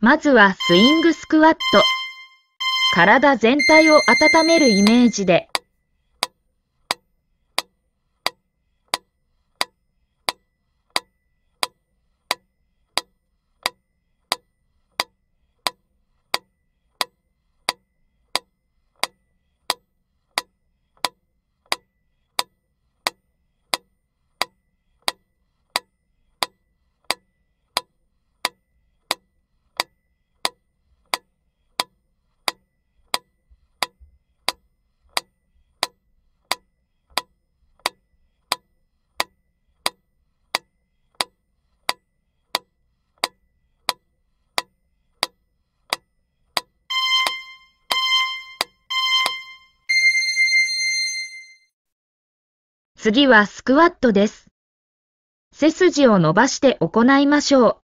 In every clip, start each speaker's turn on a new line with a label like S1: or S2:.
S1: まずはスイングスクワット。体全体を温めるイメージで次はスクワットです。
S2: 背筋を伸ばして行いましょう。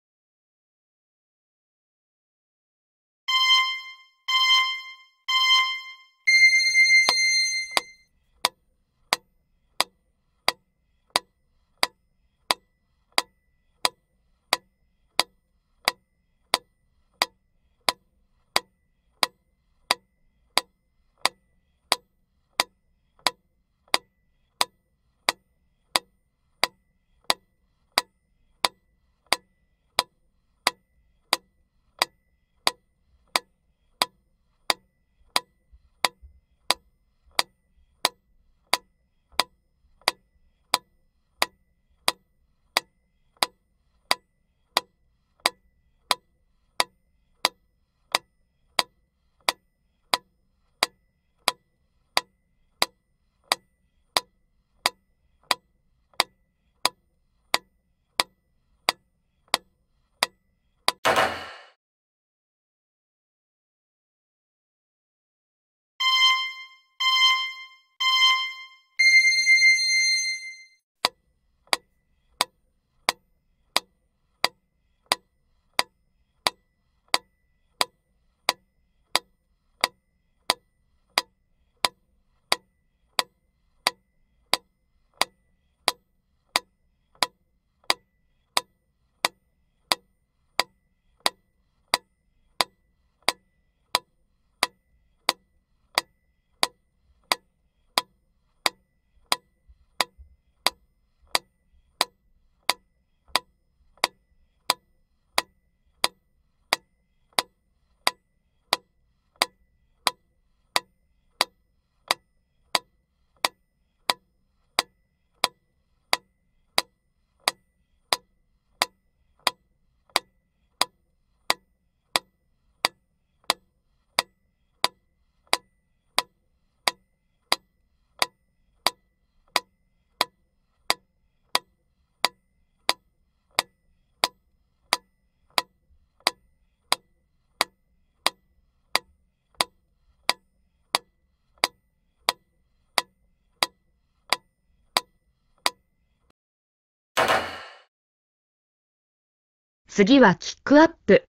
S1: 次はキックアップ。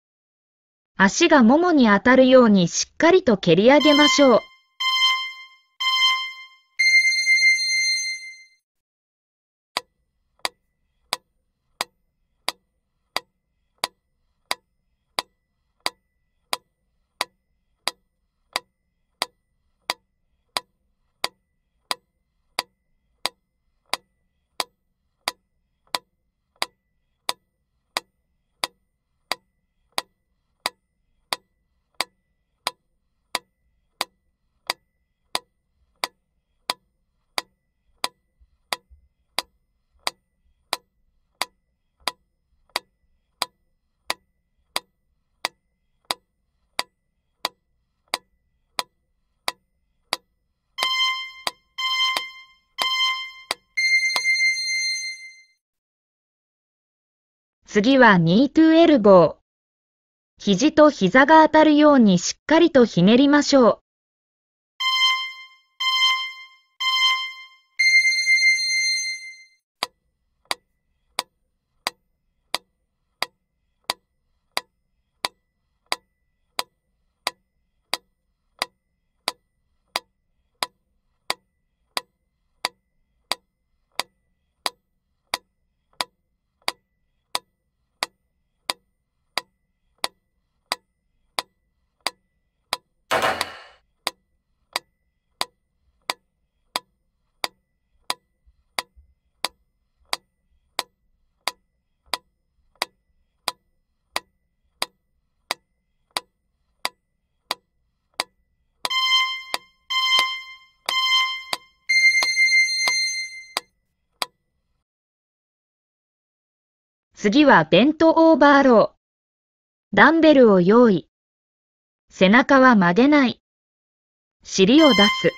S1: 足がももに当たるようにしっかりと蹴り上げましょう。
S2: 次はニートゥエルボー。肘
S1: と膝が当たるようにしっかりとひねりましょう。
S2: 次はベントオーバーロー。ダンベルを
S1: 用意。背中は曲げない。尻を出す。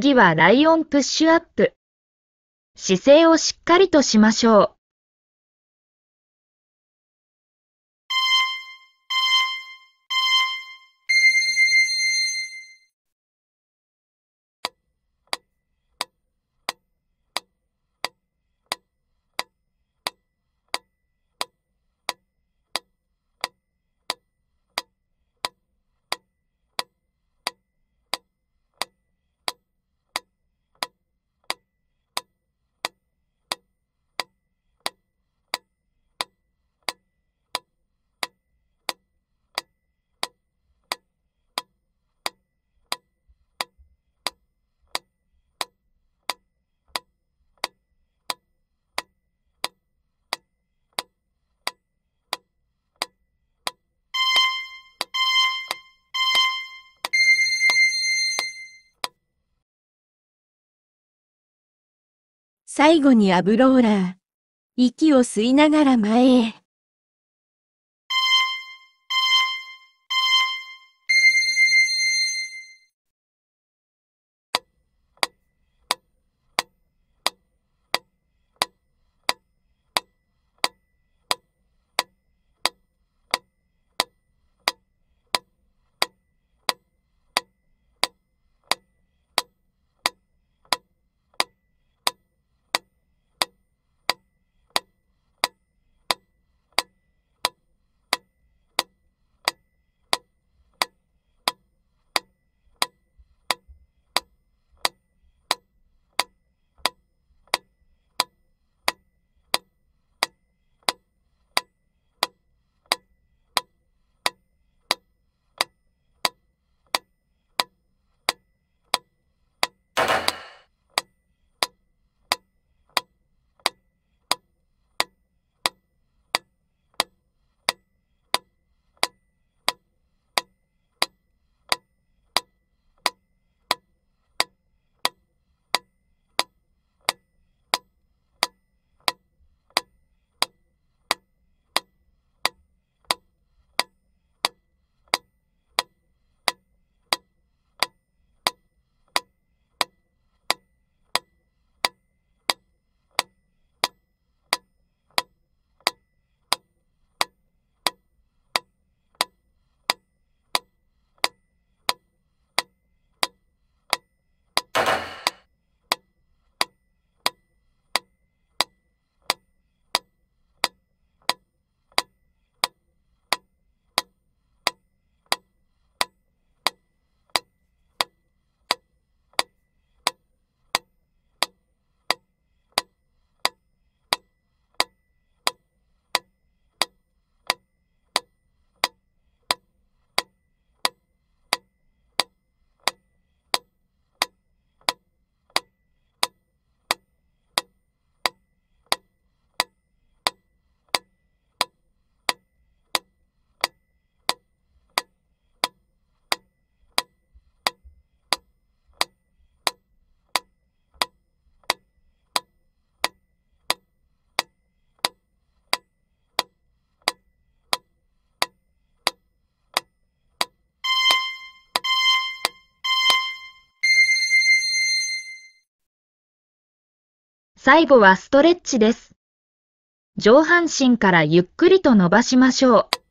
S1: 次はライオンプッシュアップ。姿勢をしっかりとしま
S2: しょう。最後にアブローラー。息を吸いながら前へ。
S1: 最後はストレッチです。上半身からゆっくりと伸ばしましょう。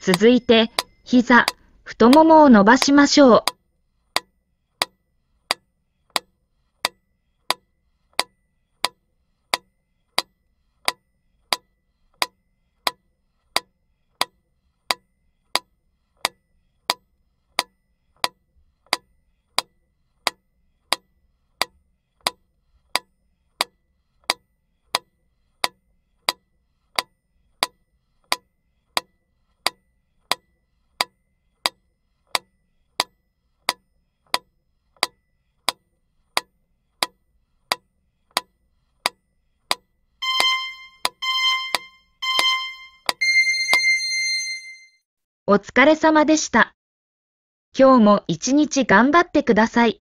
S1: 続いて、膝、太ももを伸ばしましょう。お疲れ様でした。今日も一日頑張ってください。